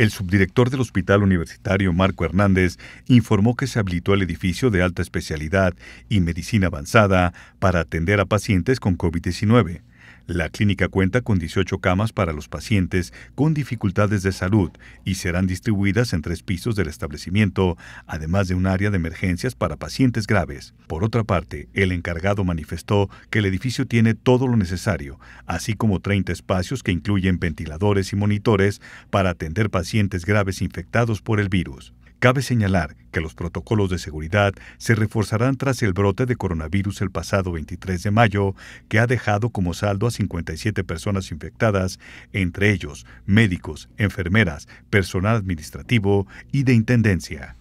El subdirector del Hospital Universitario Marco Hernández informó que se habilitó el edificio de alta especialidad y medicina avanzada para atender a pacientes con COVID-19. La clínica cuenta con 18 camas para los pacientes con dificultades de salud y serán distribuidas en tres pisos del establecimiento, además de un área de emergencias para pacientes graves. Por otra parte, el encargado manifestó que el edificio tiene todo lo necesario, así como 30 espacios que incluyen ventiladores y monitores para atender pacientes graves infectados por el virus. Cabe señalar que los protocolos de seguridad se reforzarán tras el brote de coronavirus el pasado 23 de mayo, que ha dejado como saldo a 57 personas infectadas, entre ellos médicos, enfermeras, personal administrativo y de intendencia.